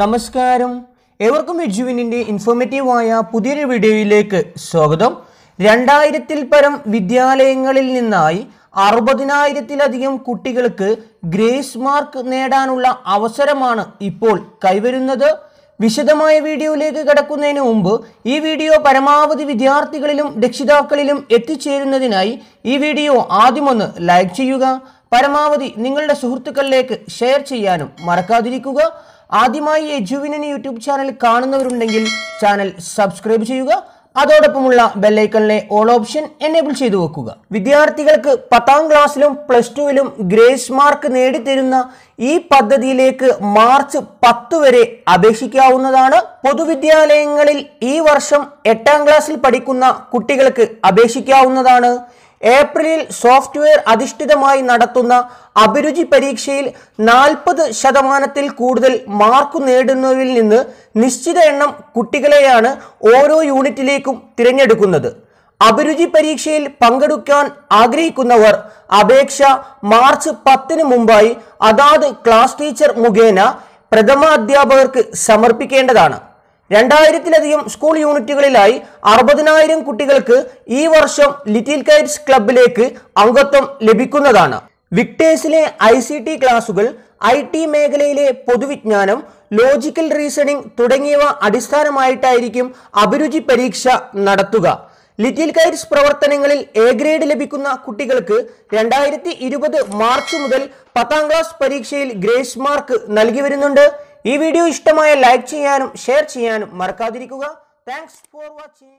നമസ്കാരം ഏവർക്കും എജുവിനിൻ്റെ ഇൻഫോർമേറ്റീവായ പുതിയൊരു വീഡിയോയിലേക്ക് സ്വാഗതം രണ്ടായിരത്തിൽ പരം വിദ്യാലയങ്ങളിൽ നിന്നായി അറുപതിനായിരത്തിലധികം കുട്ടികൾക്ക് ഗ്രേസ് മാർക്ക് നേടാനുള്ള അവസരമാണ് ഇപ്പോൾ കൈവരുന്നത് വിശദമായ വീഡിയോയിലേക്ക് കടക്കുന്നതിന് മുമ്പ് ഈ വീഡിയോ പരമാവധി വിദ്യാർത്ഥികളിലും രക്ഷിതാക്കളിലും എത്തിച്ചേരുന്നതിനായി ഈ വീഡിയോ ആദ്യമൊന്ന് ലൈക്ക് ചെയ്യുക പരമാവധി നിങ്ങളുടെ സുഹൃത്തുക്കളിലേക്ക് ഷെയർ ചെയ്യാനും മറക്കാതിരിക്കുക ആദ്യമായി എജുവിനന് യൂട്യൂബ് ചാനൽ കാണുന്നവരുണ്ടെങ്കിൽ ചാനൽ സബ്സ്ക്രൈബ് ചെയ്യുക അതോടൊപ്പമുള്ള ബെല്ലൈക്കണിലെ ഓൾ ഓപ്ഷൻ എനേബിൾ ചെയ്തു വെക്കുക വിദ്യാർത്ഥികൾക്ക് പത്താം ക്ലാസ്സിലും പ്ലസ് ടുവിലും ഗ്രേസ് മാർക്ക് നേടിത്തരുന്ന ഈ പദ്ധതിയിലേക്ക് മാർച്ച് പത്ത് വരെ അപേക്ഷിക്കാവുന്നതാണ് പൊതുവിദ്യാലയങ്ങളിൽ ഈ വർഷം എട്ടാം ക്ലാസ്സിൽ പഠിക്കുന്ന കുട്ടികൾക്ക് അപേക്ഷിക്കാവുന്നതാണ് ഏപ്രിലിൽ സോഫ്റ്റ്വെയർ അധിഷ്ഠിതമായി നടത്തുന്ന അഭിരുചി പരീക്ഷയിൽ നാൽപ്പത് ശതമാനത്തിൽ കൂടുതൽ മാർക്ക് നേടുന്നവരിൽ നിന്ന് നിശ്ചിത എണ്ണം കുട്ടികളെയാണ് ഓരോ യൂണിറ്റിലേക്കും തിരഞ്ഞെടുക്കുന്നത് അഭിരുചി പരീക്ഷയിൽ പങ്കെടുക്കാൻ ആഗ്രഹിക്കുന്നവർ അപേക്ഷ മാർച്ച് പത്തിന് മുമ്പായി അതാത് ക്ലാസ് ടീച്ചർ മുഖേന പ്രഥമാധ്യാപകർക്ക് സമർപ്പിക്കേണ്ടതാണ് രണ്ടായിരത്തിലധികം സ്കൂൾ യൂണിറ്റുകളിലായി അറുപതിനായിരം കുട്ടികൾക്ക് ഈ വർഷം ലിറ്റിൽ കൈറ്റ്സ് ക്ലബിലേക്ക് അംഗത്വം ലഭിക്കുന്നതാണ് വിക്ടേഴ്സിലെ ഐ സി ടി ക്ലാസുകൾ ഐ ടി മേഖലയിലെ പൊതുവിജ്ഞാനം ലോജിക്കൽ റീസണിംഗ് തുടങ്ങിയവ അടിസ്ഥാനമായിട്ടായിരിക്കും അഭിരുചി പരീക്ഷ നടത്തുക ലിറ്റിൽ കൈറ്റ്സ് പ്രവർത്തനങ്ങളിൽ എ ഗ്രേഡ് ലഭിക്കുന്ന കുട്ടികൾക്ക് രണ്ടായിരത്തി ഇരുപത് മാർച്ച് മുതൽ പത്താം ക്ലാസ് പരീക്ഷയിൽ ഗ്രേസ് മാർക്ക് നൽകി വരുന്നുണ്ട് ఈ వీడియో ఇష్టమైతే లైక్ చేయాలను షేర్ చేయాలను మరి కాదిరికగా థాంక్స్ ఫర్ వాచింగ్